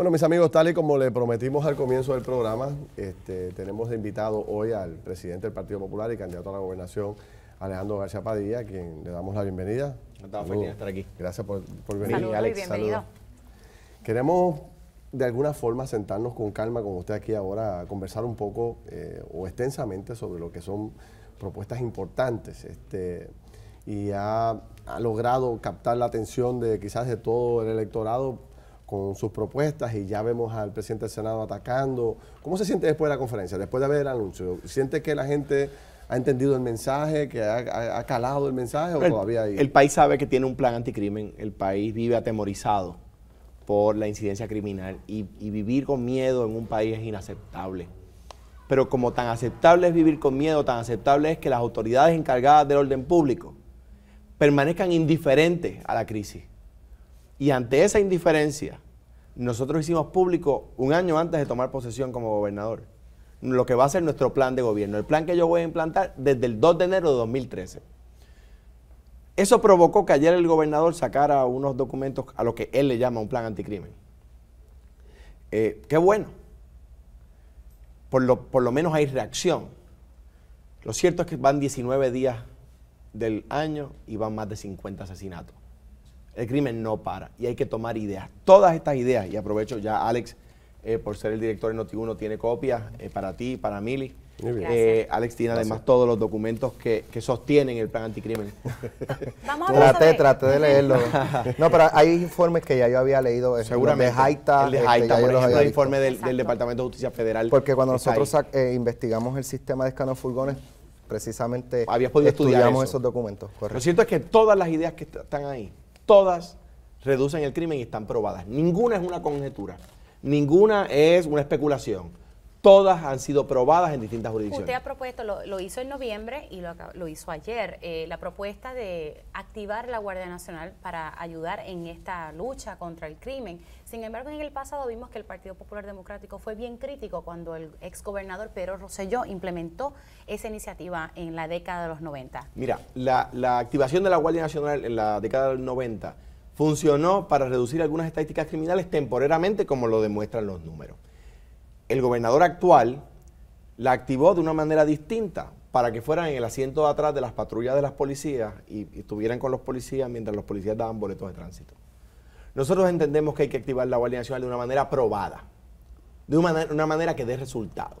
Bueno, mis amigos, tal y como le prometimos al comienzo del programa, este, tenemos invitado hoy al presidente del Partido Popular y candidato a la gobernación, Alejandro García Padilla, a quien le damos la bienvenida. Encantado, de estar aquí. Gracias por, por venir, Saludos, Alex. Bienvenido. Queremos de alguna forma sentarnos con calma con usted aquí ahora a conversar un poco eh, o extensamente sobre lo que son propuestas importantes. Este, y ha, ha logrado captar la atención de quizás de todo el electorado con sus propuestas y ya vemos al presidente del Senado atacando. ¿Cómo se siente después de la conferencia, después de haber el anuncio? ¿Siente que la gente ha entendido el mensaje, que ha, calado el mensaje o todavía hay... El país sabe que tiene un plan anticrimen, el país vive atemorizado por la incidencia criminal y vivir con miedo en un país es inaceptable. Pero como tan aceptable es vivir con miedo, tan aceptable es que las autoridades encargadas del orden público permanezcan indiferentes a la crisis y ante esa indiferencia, nosotros hicimos público un año antes de tomar posesión como gobernador lo que va a ser nuestro plan de gobierno, el plan que yo voy a implantar desde el 2 de enero de 2013. Eso provocó que ayer el gobernador sacara unos documentos a lo que él le llama un plan anticrimen. Eh, qué bueno. Por lo, por lo menos hay reacción. Lo cierto es que van 19 días del año y van más de 50 asesinatos. El crimen no para y hay que tomar ideas. Todas estas ideas, y aprovecho ya, Alex, eh, por ser el director de Noti1, tiene copias eh, para ti, para Mili. Eh, Alex tiene además todos los documentos que, sostienen el plan anticrimen. Vamos a de... de leerlo. No, pero hay informes que ya yo había leído. Eh, Seguramente. De Haita. El de este, por ejemplo, el informe del, Departamento de Justicia Federal. Porque cuando nosotros investigamos el sistema de escanofurgones, furgones, precisamente Habías podido estudiamos estudiar esos documentos. Correcto. Lo cierto es que todas las ideas que están ahí todas reducen el crimen y están probadas. Ninguna es una conjetura, ninguna es una especulación. Todas han sido probadas en distintas jurisdicciones. Usted ha propuesto, lo, hizo en noviembre y lo, hizo ayer, eh, la propuesta de activar la Guardia Nacional para ayudar en esta lucha contra el crimen. Sin embargo, en el pasado vimos que el Partido Popular Democrático fue bien crítico cuando el ex gobernador Pedro Rosselló implementó esa iniciativa en la década de los 90. Mira, la, activación de la Guardia Nacional en la década del 90 funcionó para reducir algunas estadísticas criminales temporeramente, como lo demuestran los números el gobernador actual la activó de una manera distinta para que fueran en el asiento de atrás de las patrullas de las policías y, estuvieran con los policías mientras los policías daban boletos de tránsito. Nosotros entendemos que hay que activar la Guardia Nacional de una manera probada, de una, manera, que dé resultado,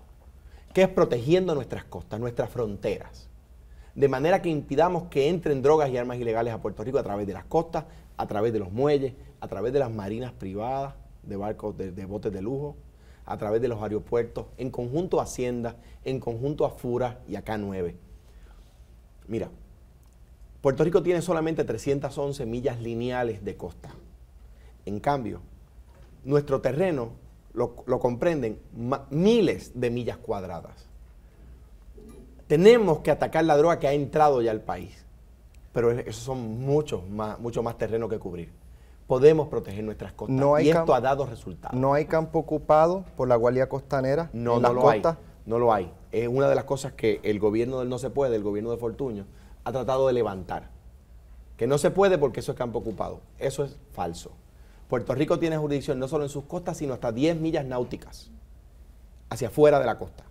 que es protegiendo nuestras costas, nuestras fronteras, de manera que impidamos que entren drogas y armas ilegales a Puerto Rico a través de las costas, a través de los muelles, a través de las marinas privadas, de barcos, de botes de lujo, a través de los aeropuertos, en conjunto a Hacienda, en conjunto a FURA y acá 9. Mira, Puerto Rico tiene solamente 311 millas lineales de costa. En cambio, nuestro terreno lo, comprenden miles de millas cuadradas. Tenemos que atacar la droga que ha entrado ya al país, pero esos son muchos más, mucho más terreno que cubrir podemos proteger nuestras costas. No hay y esto ha dado resultados. No hay campo ocupado por la Guardia Costanera. No, no lo hay. No lo hay. Es una de las cosas que el gobierno del No Se Puede, el gobierno de Fortuño, ha tratado de levantar. Que no se puede porque eso es campo ocupado. Eso es falso. Puerto Rico tiene jurisdicción no solo en sus costas, sino hasta 10 millas náuticas hacia afuera de la costa.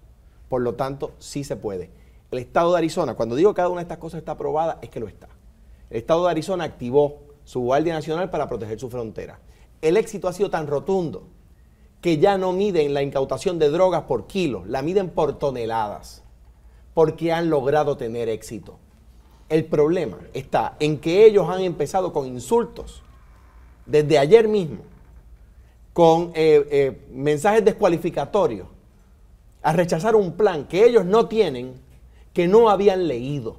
Por lo tanto, sí se puede. El estado de Arizona, cuando digo que cada una de estas cosas está aprobada, es que lo está. El estado de Arizona activó su Guardia Nacional para proteger su frontera. El éxito ha sido tan rotundo que ya no miden la incautación de drogas por kilos, la miden por toneladas, porque han logrado tener éxito. El problema está en que ellos han empezado con insultos desde ayer mismo, con eh, eh, mensajes descualificatorios, a rechazar un plan que ellos no tienen, que no habían leído.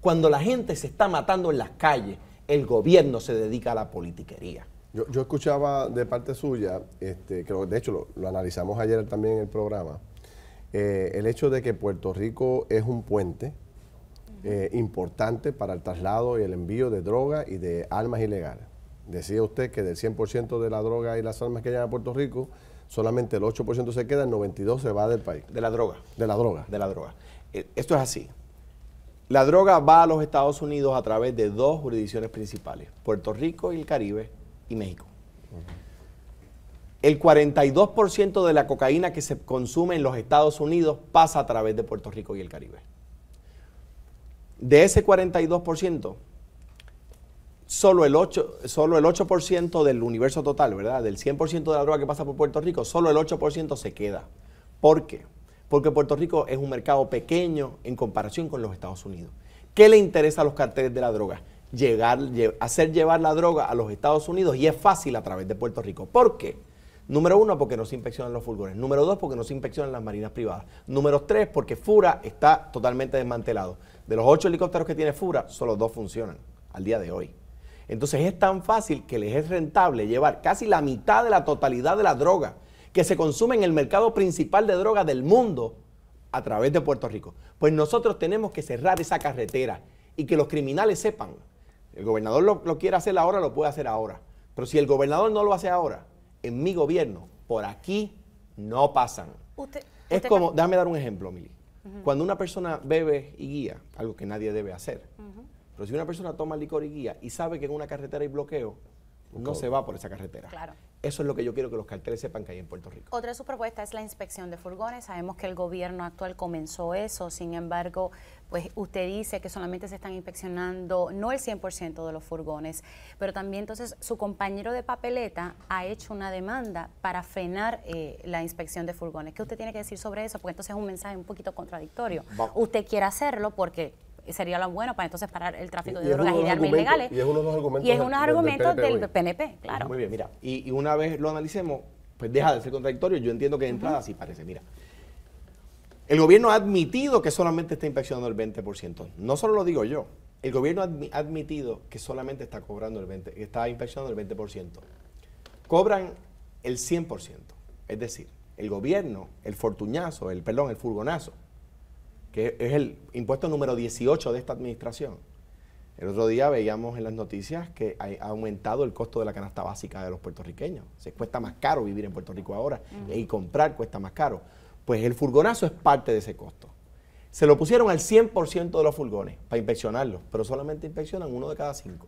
Cuando la gente se está matando en las calles, el gobierno se dedica a la politiquería. Yo, escuchaba de parte suya, este, de hecho lo, analizamos ayer también en el programa, eh, el hecho de que Puerto Rico es un puente eh, importante para el traslado y el envío de droga y de armas ilegales. Decía usted que del 100% de la droga y las armas que llegan a Puerto Rico, solamente el 8% se queda, el 92% se va del país. De la droga. De la droga. De la droga. Eh, esto es así. La droga va a los Estados Unidos a través de dos jurisdicciones principales, Puerto Rico y el Caribe y México. El 42% de la cocaína que se consume en los Estados Unidos pasa a través de Puerto Rico y el Caribe. De ese 42%, solo el 8%, del universo total, ¿verdad? Del 100% de la droga que pasa por Puerto Rico, solo el 8% se queda. ¿Por qué? porque Puerto Rico es un mercado pequeño en comparación con los Estados Unidos. ¿Qué le interesa a los carteles de la droga? Llegar, hacer llevar la droga a los Estados Unidos y es fácil a través de Puerto Rico. ¿Por qué? Número uno, porque no se inspeccionan los furgones. Número dos, porque no se inspeccionan las marinas privadas. Número tres, porque FURA está totalmente desmantelado. De los ocho helicópteros que tiene FURA, solo dos funcionan al día de hoy. Entonces es tan fácil que les es rentable llevar casi la mitad de la totalidad de la droga que se consume en el mercado principal de droga del mundo a través de Puerto Rico. Pues nosotros tenemos que cerrar esa carretera y que los criminales sepan. El gobernador lo, quiere hacer ahora, lo puede hacer ahora. Pero si el gobernador no lo hace ahora, en mi gobierno, por aquí no pasan. es como, déjame dar un ejemplo, Mili. Cuando una persona bebe y guía, algo que nadie debe hacer, pero si una persona toma licor y guía y sabe que en una carretera hay bloqueo, no se va por esa carretera. Claro. Eso es lo que yo quiero que los carteles sepan que hay en Puerto Rico. Otra de sus propuestas es la inspección de furgones. Sabemos que el gobierno actual comenzó eso, sin embargo, pues usted dice que solamente se están inspeccionando no el 100% de los furgones, pero también entonces su compañero de papeleta ha hecho una demanda para frenar eh, la inspección de furgones. ¿Qué usted tiene que decir sobre eso? Porque entonces es un mensaje un poquito contradictorio. Usted quiere hacerlo porque sería lo bueno para entonces parar el tráfico de drogas y de armas ilegales. Y es uno de los argumentos, del, PNP, claro. Muy bien, mira, y, una vez lo analicemos, pues deja de ser contradictorio. Yo entiendo que de entrada sí parece, mira. El gobierno ha admitido que solamente está inspeccionando el 20%. No solo lo digo yo, el gobierno ha admitido que solamente está cobrando el 20, está inspeccionando el 20%. Cobran el 100%, es decir, el gobierno, el fortuñazo, el perdón, el furgonazo, que es el impuesto número 18 de esta administración. El otro día veíamos en las noticias que ha aumentado el costo de la canasta básica de los puertorriqueños. Se cuesta más caro vivir en Puerto Rico ahora y comprar cuesta más caro. Pues el furgonazo es parte de ese costo. Se lo pusieron al 100% de los furgones para inspeccionarlos, pero solamente inspeccionan uno de cada cinco.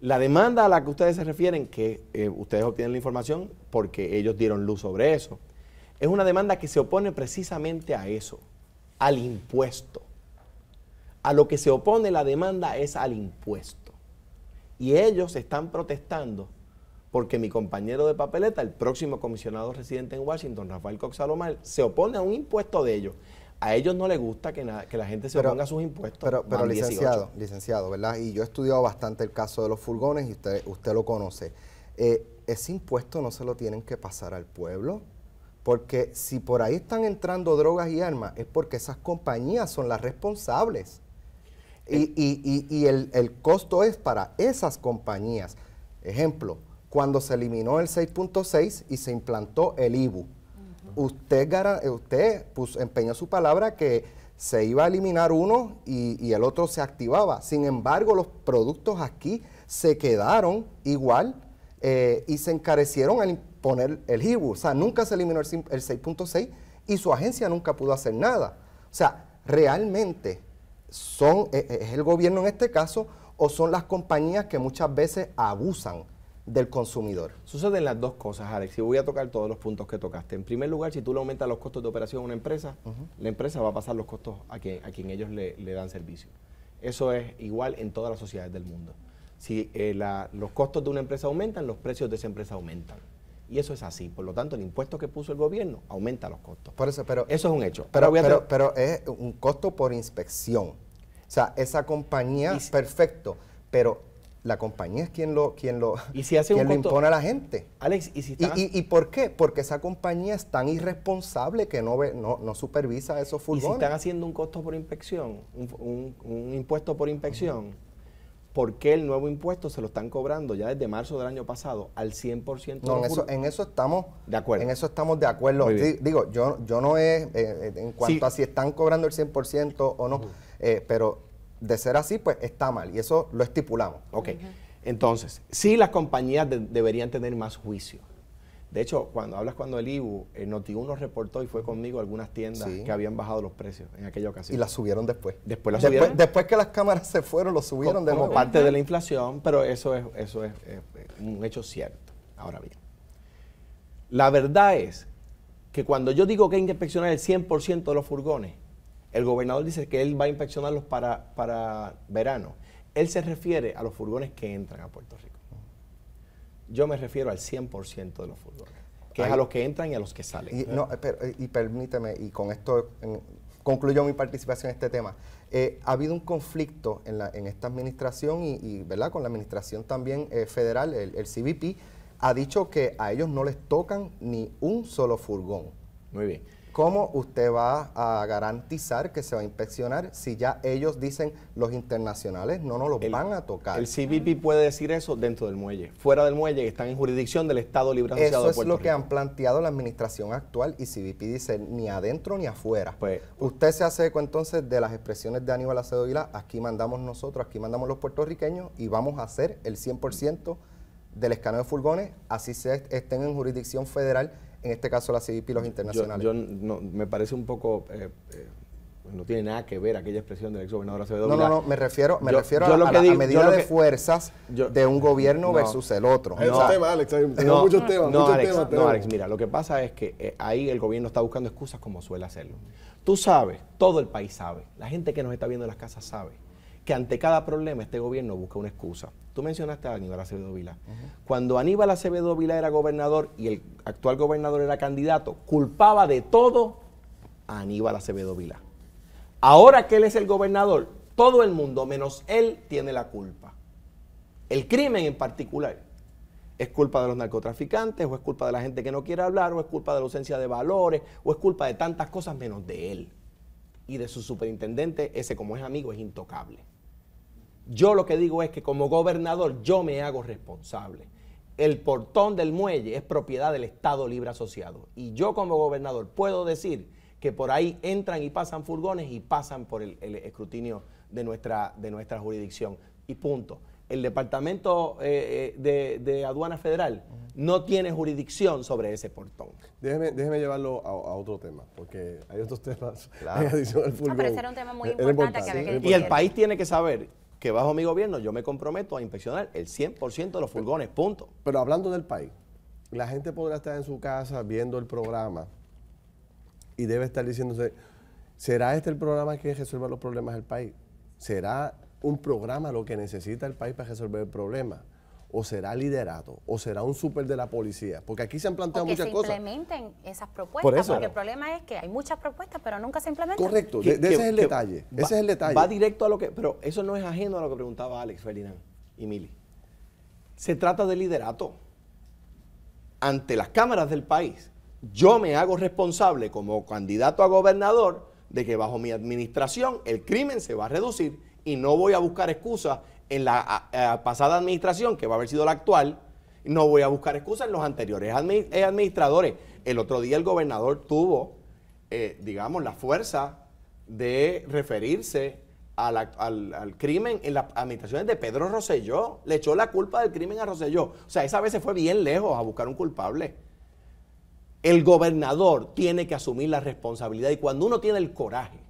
La demanda a la que ustedes se refieren, que eh, ustedes obtienen la información porque ellos dieron luz sobre eso, es una demanda que se opone precisamente a eso al impuesto. A lo que se opone la demanda es al impuesto. Y ellos están protestando porque mi compañero de papeleta, el próximo comisionado residente en Washington, Rafael Cox se opone a un impuesto de ellos. A ellos no les gusta que, que la gente se oponga a sus impuestos. Pero, licenciado, licenciado, ¿verdad? Y yo he estudiado bastante el caso de los furgones y usted, usted lo conoce. Eh, ese impuesto no se lo tienen que pasar al pueblo. Porque si por ahí están entrando drogas y armas, es porque esas compañías son las responsables. Y, eh. el, costo es para esas compañías. Ejemplo, cuando se eliminó el 6.6 y se implantó el IBU, usted, empeñó su palabra que se iba a eliminar uno y el otro se activaba. Sin embargo, los productos aquí se quedaron igual eh, y se encarecieron al poner el HIBU. O sea, nunca se eliminó el, 6.6 y su agencia nunca pudo hacer nada. O sea, realmente son, e, e, es el gobierno en este caso o son las compañías que muchas veces abusan del consumidor. Suceden las dos cosas, Alex, y voy a tocar todos los puntos que tocaste. En primer lugar, si tú le aumentas los costos de operación a una empresa, la empresa va a pasar los costos a quien, a quien ellos le, dan servicio. Eso es igual en todas las sociedades del mundo. Si eh, los costos de una empresa aumentan, los precios de esa empresa aumentan. Y eso es así. Por lo tanto, el impuesto que puso el gobierno aumenta los costos. Por eso, pero, eso es un hecho. Pero, pero, es un costo por inspección. O sea, esa compañía, perfecto, pero la compañía es quien lo, quien lo, impone a la gente. Alex, ¿y, si ¿Y, por qué? Porque esa compañía es tan irresponsable que no, ve, no, supervisa esos furgones. Y si están haciendo un costo por inspección, un, impuesto por inspección, por qué el nuevo impuesto se lo están cobrando ya desde marzo del año pasado al 100%. No, en eso, en eso estamos de acuerdo. En eso estamos de acuerdo. Digo, yo, yo no es eh, eh, en cuanto a si están cobrando el 100% o no, eh, pero de ser así, pues está mal y eso lo estipulamos. Ok. Entonces, sí las compañías deberían tener más juicio. De hecho, cuando hablas cuando el IBU, el Noti1 reportó y fue conmigo a algunas tiendas que habían bajado los precios en aquella ocasión. Y las subieron después. Después las subieron. Después, que las cámaras se fueron, lo subieron de parte de la inflación, pero eso es, eso eh, eh, un hecho cierto. Ahora bien, la verdad es que cuando yo digo que hay que inspeccionar el 100% de los furgones, el gobernador dice que él va a inspeccionarlos para, para verano. Él se refiere a los furgones que entran a Puerto Rico. Yo me refiero al 100% de los furgones, que es a los que entran y a los que salen. Y, no, y permíteme, y con esto concluyo mi participación en este tema. Eh, ha habido un conflicto en, esta administración y, ¿verdad? con la administración también eh, federal, el, el, CBP, ha dicho que a ellos no les tocan ni un solo furgón. Muy bien. ¿Cómo usted va a garantizar que se va a inspeccionar si ya ellos dicen los internacionales no nos los van a tocar? El CBP puede decir eso dentro del muelle. Fuera del muelle que están en jurisdicción del Estado Libre Asociado Eso de Puerto es lo que han planteado la administración actual y CBP dice ni adentro ni afuera. Pues, pues, usted se hace eco entonces de las expresiones de Aníbal Acedo Vila, aquí mandamos nosotros, aquí mandamos los puertorriqueños y vamos a hacer el 100% del escaneo de furgones, así se estén en jurisdicción federal en este caso la CIP y los internacionales. Yo, me parece un poco... Eh, eh, no tiene nada que ver aquella expresión del ex gobernador Acevedo No, no, no, me refiero, me refiero a, la, medida de fuerzas de un gobierno versus el otro. no, Alex, no, no, No, mira, lo que pasa es que eh, ahí el gobierno está buscando excusas como suele hacerlo. Tú sabes, todo el país sabe, la gente que nos está viendo en las casas sabe que ante cada problema este gobierno busca una excusa. Tú mencionaste a Aníbal Acevedo Vila. Cuando Aníbal Acevedo Vila era gobernador y el actual gobernador era candidato, culpaba de todo a Aníbal Acevedo Vila. Ahora que él es el gobernador, todo el mundo, menos él, tiene la culpa. El crimen en particular. ¿Es culpa de los narcotraficantes o es culpa de la gente que no quiere hablar o es culpa de la ausencia de valores o es culpa de tantas cosas menos de él? Y de su superintendente, ese como es amigo, es intocable. Yo lo que digo es que como gobernador yo me hago responsable. El portón del muelle es propiedad del Estado Libre Asociado. Y yo como gobernador puedo decir que por ahí entran y pasan furgones y pasan por el, escrutinio de nuestra, de nuestra jurisdicción. Y punto. El Departamento eh, eh, de, Aduana Federal no tiene jurisdicción sobre ese portón. Déjeme, llevarlo a, otro tema, porque hay otros temas un tema muy eh, importante, que Y el país tiene que saber que bajo mi gobierno yo me comprometo a inspeccionar el 100% de los furgones, punto. Pero hablando del país, la gente podrá estar en su casa viendo el programa y debe estar diciéndose, ¿será este el programa que resuelva los problemas del país? ¿Será un programa lo que necesita el país para resolver el problema? o será liderato, o será un súper de la policía. Porque aquí se han planteado muchas se cosas. esas propuestas, porque el problema es que hay muchas propuestas, pero nunca se implementan. Correcto, ese es el detalle. Va, ese es el detalle. Va directo a lo que. Pero eso no es ajeno a lo que preguntaba Alex, Ferdinand y Mili. Se trata de liderato. Ante las cámaras del país, yo me hago responsable como candidato a gobernador de que bajo mi administración el crimen se va a reducir y no voy a buscar excusas en la pasada administración, que va a haber sido la actual, no voy a buscar excusas en los anteriores eh, administradores. El otro día el gobernador tuvo, eh, digamos, la fuerza de referirse al, al, crimen en las administraciones de Pedro Rosselló. Le echó la culpa del crimen a Rosselló. O sea, esa vez se fue bien lejos a buscar un culpable. El gobernador tiene que asumir la responsabilidad y cuando uno tiene el coraje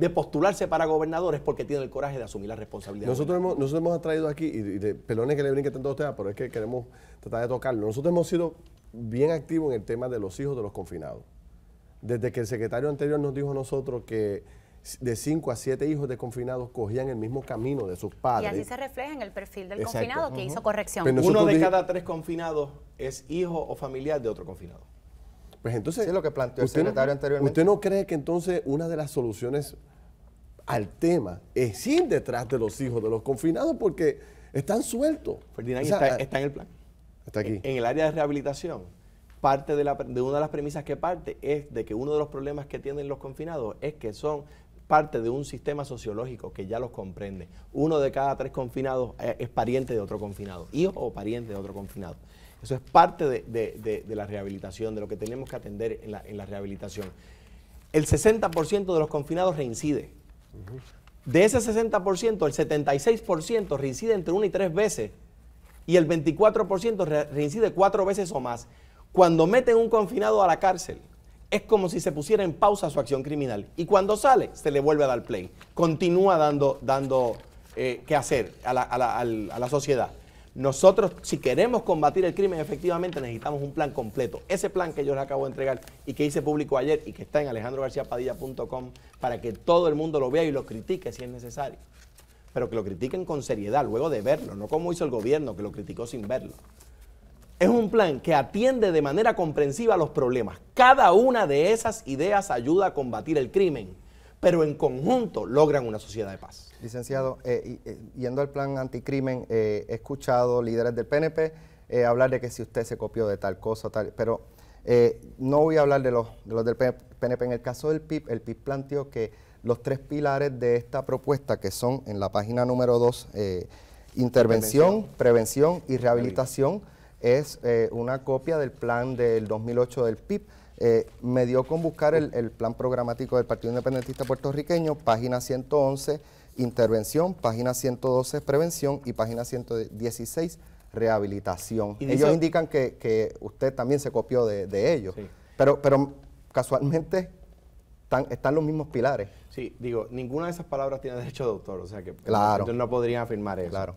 de postularse para gobernadores porque tiene el coraje de asumir la responsabilidad. Nosotros hemos, hemos traído aquí, y, de pelones que le brinquen tanto a ustedes, pero es que queremos tratar de tocarlo. Nosotros hemos sido bien activos en el tema de los hijos de los confinados. Desde que el secretario anterior nos dijo a nosotros que de 5 a 7 hijos de confinados cogían el mismo camino de sus padres. Y así se refleja en el perfil del confinado que hizo corrección. Uno de cada tres confinados es hijo o familiar de otro confinado. Pues entonces. es lo que planteó el secretario anteriormente. ¿Usted no cree que entonces una de las soluciones al tema es ir detrás de los hijos de los confinados porque están sueltos? Ferdinand está, en el plan. Está aquí. En, el área de rehabilitación, parte de, de una de las premisas que parte es de que uno de los problemas que tienen los confinados es que son parte de un sistema sociológico que ya los comprende. Uno de cada tres confinados eh, es pariente de otro confinado, hijo o pariente de otro confinado. Eso es parte de, la rehabilitación, de lo que tenemos que atender en la, rehabilitación. El 60% de los confinados reincide. De ese 60%, el 76% reincide entre una y tres veces y el 24% reincide cuatro veces o más. Cuando meten un confinado a la cárcel, es como si se pusiera en pausa su acción criminal. Y cuando sale, se le vuelve a dar play. Continúa dando, dando eh, que hacer a la sociedad. Nosotros, si queremos combatir el crimen, efectivamente necesitamos un plan completo. Ese plan que yo les acabo de entregar y que hice público ayer y que está en alejandrogarciapadilla.com para que todo el mundo lo vea y lo critique si es necesario. Pero que lo critiquen con seriedad, luego de verlo, no como hizo el gobierno, que lo criticó sin verlo. Es un plan que atiende de manera comprensiva los problemas. Cada una de esas ideas ayuda a combatir el crimen pero en conjunto logran una sociedad de paz. Licenciado, eh, eh, yendo al plan anticrimen, eh, he escuchado líderes del PNP hablar de que si usted se copió de tal cosa, tal, pero no voy a hablar de los, de los del PNP. En el caso del PIB, el PIB planteó que los tres pilares de esta propuesta, que son en la página número 2, intervención, prevención y rehabilitación, es una copia del plan del 2008 del PIB. Eh, me dio con buscar el, plan programático del Partido Independentista Puertorriqueño, página 111, intervención, página 112, prevención y página 116, rehabilitación. ellos indican que, usted también se copió de, ellos, pero, pero casualmente están, están los mismos pilares. Sí, digo, ninguna de esas palabras tiene derecho de autor, o sea que claro. no podrían afirmar eso. Claro.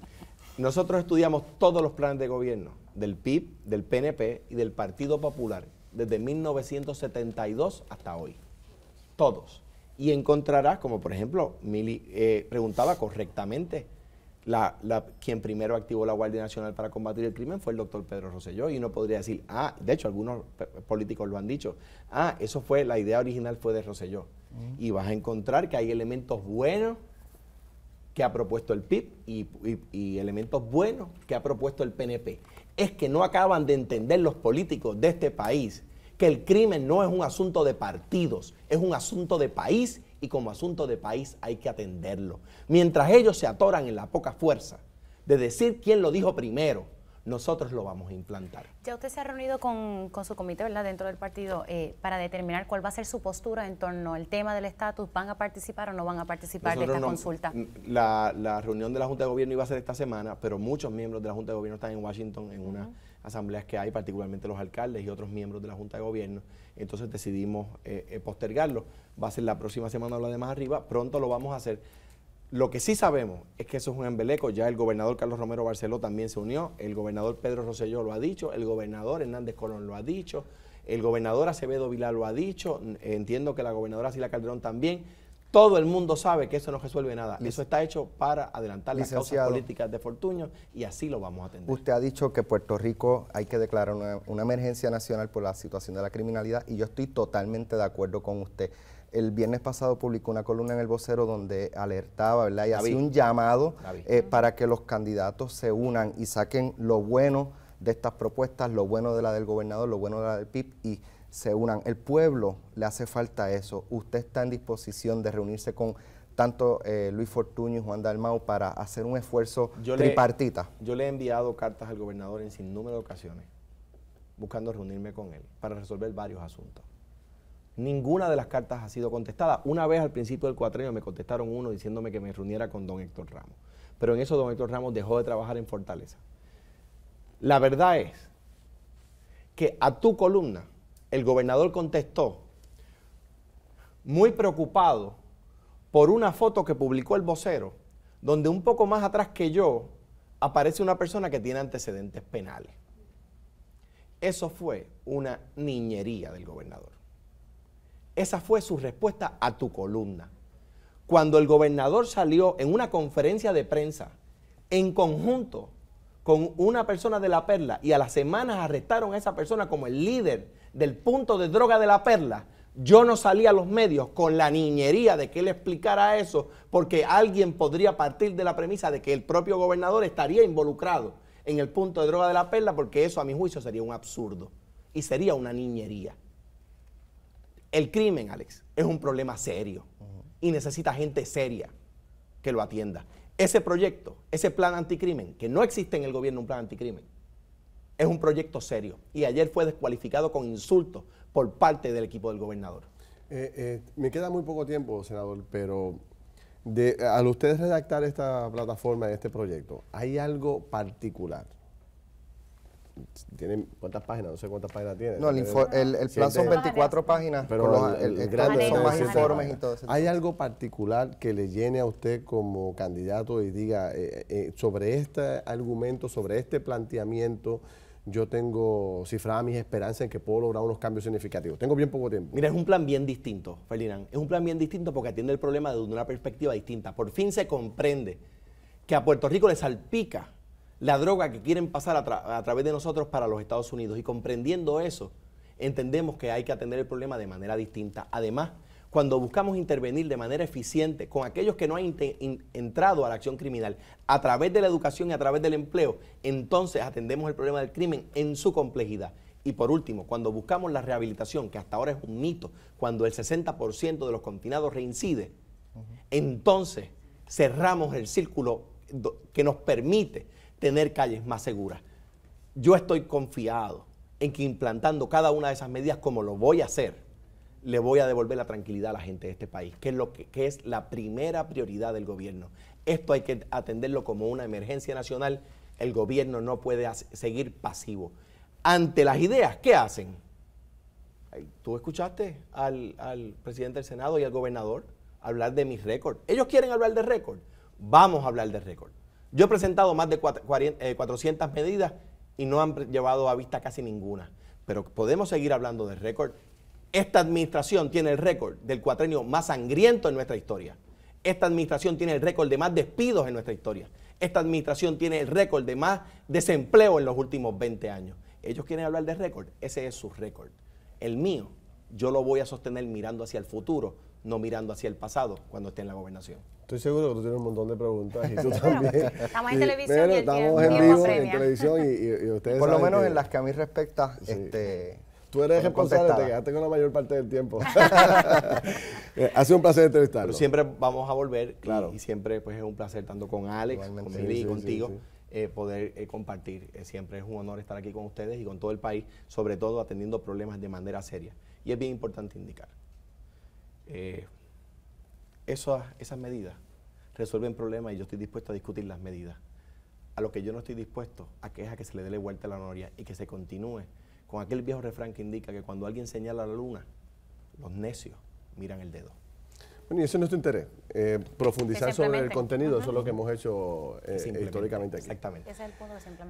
Nosotros estudiamos todos los planes de gobierno del PIB, del PNP y del Partido Popular desde 1972 hasta hoy. Todos. Y encontrarás, como por ejemplo, Mili eh, preguntaba correctamente, quien primero activó la Guardia Nacional para combatir el crimen fue el doctor Pedro Rosselló y uno podría decir, ah, de hecho algunos políticos lo han dicho, ah, eso fue, la idea original fue de Rosselló. Mm. Y vas a encontrar que hay elementos buenos que ha propuesto el PIB y elementos buenos que ha propuesto el PNP es que no acaban de entender los políticos de este país que el crimen no es un asunto de partidos, es un asunto de país y como asunto de país hay que atenderlo. Mientras ellos se atoran en la poca fuerza de decir quién lo dijo primero, nosotros lo vamos a implantar. Ya usted se ha reunido con, su comité ¿verdad? dentro del partido eh, para determinar cuál va a ser su postura en torno al tema del estatus, ¿van a participar o no van a participar de esta consulta? La, reunión de la Junta de Gobierno iba a ser esta semana, pero muchos miembros de la Junta de Gobierno están en Washington en unas asambleas que hay, particularmente los alcaldes y otros miembros de la Junta de Gobierno. Entonces decidimos eh, eh, postergarlo. Va a ser la próxima semana o la de más arriba. Pronto lo vamos a hacer lo que sí sabemos es que eso es un embeleco. Ya el gobernador Carlos Romero Barceló también se unió, el gobernador Pedro Rosselló lo ha dicho, el gobernador Hernández Colón lo ha dicho, el gobernador Acevedo Vilar lo ha dicho, entiendo que la gobernadora Sila Calderón también. Todo el mundo sabe que eso no resuelve nada. eso está hecho para adelantar las causas políticas de Fortuño y así lo vamos a atender. Usted ha dicho que Puerto Rico hay que declarar una emergencia nacional por la situación de la criminalidad y yo estoy totalmente de acuerdo con usted el viernes pasado publicó una columna en el vocero donde alertaba, Y hacía un llamado eh, para que los candidatos se unan y saquen lo bueno de estas propuestas, lo bueno de la del gobernador, lo bueno de la del PIB y se unan. El pueblo le hace falta eso. Usted está en disposición de reunirse con tanto eh, Luis Fortuño y Juan Dalmau para hacer un esfuerzo tripartita. yo le he enviado cartas al gobernador en sin número de ocasiones, buscando reunirme con él para resolver varios asuntos. Ninguna de las cartas ha sido contestada. Una vez al principio del cuatrenio me contestaron uno diciéndome que me reuniera con don Héctor Ramos. Pero en eso don Héctor Ramos dejó de trabajar en Fortaleza. La verdad es que a tu columna el gobernador contestó muy preocupado por una foto que publicó el vocero, donde un poco más atrás que yo aparece una persona que tiene antecedentes penales. Eso fue una niñería del gobernador. Esa fue su respuesta a tu columna. Cuando el gobernador salió en una conferencia de prensa en conjunto con una persona de la perla y a las semanas arrestaron a esa persona como el líder del punto de droga de la perla, yo no salí a los medios con la niñería de que él explicara eso porque alguien podría partir de la premisa de que el propio gobernador estaría involucrado en el punto de droga de la perla porque eso a mi juicio sería un absurdo y sería una niñería. El crimen, Alex, es un problema serio y necesita gente seria que lo atienda. Ese proyecto, ese plan anticrimen, que no existe en el gobierno un plan anticrimen, es un proyecto serio y ayer fue descualificado con insultos por parte del equipo del gobernador. Eh, eh, me queda muy poco tiempo, senador, pero de, al ustedes redactar esta plataforma y este proyecto, ¿hay algo particular tiene cuántas páginas, no sé cuántas páginas tiene. No, el, plan son 24 páginas, pero los, el, son más informes y todo eso. ¿Hay algo particular que le llene a usted como candidato y diga eh, eh, eh, sobre este argumento, sobre este planteamiento? yo tengo cifrada mis esperanzas en que puedo lograr unos cambios significativos. Tengo bien poco tiempo. Mira, es un plan bien distinto, Ferdinand. Es un plan bien distinto porque atiende el problema desde una perspectiva distinta. Por fin se comprende que a Puerto Rico le salpica la droga que quieren pasar a, través de nosotros para los Estados Unidos. Y comprendiendo eso, entendemos que hay que atender el problema de manera distinta. Además, cuando buscamos intervenir de manera eficiente con aquellos que no han entrado a la acción criminal a través de la educación y a través del empleo, entonces atendemos el problema del crimen en su complejidad. Y por último, cuando buscamos la rehabilitación, que hasta ahora es un mito, cuando el 60% de los confinados reincide, entonces cerramos el círculo que nos permite tener calles más seguras. Yo estoy confiado en que implantando cada una de esas medidas como lo voy a hacer, le voy a devolver la tranquilidad a la gente de este país, que es, lo que, es la primera prioridad del gobierno. Esto hay que atenderlo como una emergencia nacional. El gobierno no puede seguir pasivo. Ante las ideas, ¿qué hacen? Tú escuchaste al, al presidente del Senado y al gobernador hablar de mis récords. Ellos quieren hablar de récord. Vamos a hablar de récord. Yo he presentado más de 400 eh, medidas y no han llevado a vista casi ninguna. Pero podemos seguir hablando de récord. Esta administración tiene el récord del cuatrenio más sangriento en nuestra historia. Esta administración tiene el récord de más despidos en nuestra historia. Esta administración tiene el récord de más desempleo en los últimos 20 años. Ellos quieren hablar de récord. Ese es su récord. El mío, yo lo voy a sostener mirando hacia el futuro, no mirando hacia el pasado cuando esté en la gobernación. Estoy seguro que tú tienes un montón de preguntas y tú también. estamos en televisión. y estamos en televisión y, ustedes. Por lo menos en las que a mí respecta, este, Tú eres responsable, te quedaste con la mayor parte del tiempo. Eh, ha sido un placer entrevistarlo. Pero siempre vamos a volver, claro. Y, siempre pues, es un placer, tanto con Alex, con Mili y contigo. Eh, poder eh, compartir. siempre es un honor estar aquí con ustedes y con todo el país, sobre todo atendiendo problemas de manera seria. Y es bien importante indicar. Eh, esas, esas medidas resuelven problemas y yo estoy dispuesto a discutir las medidas. A lo que yo no estoy dispuesto a que es a que se le dé vuelta a la noria y que se continúe con aquel viejo refrán que indica que cuando alguien señala la luna, los necios miran el dedo. Bueno, y ese es nuestro interés, eh, profundizar sobre el contenido, eso es lo que hemos hecho eh, históricamente Exactamente.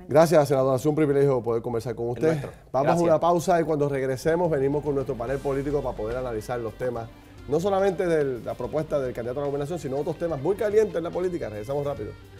Gracias, senador, es un privilegio poder conversar con usted. Vamos a una pausa y cuando regresemos venimos con nuestro panel político para poder analizar los temas no solamente de la propuesta del candidato a la gobernación, sino otros temas muy calientes en la política. Regresamos rápido.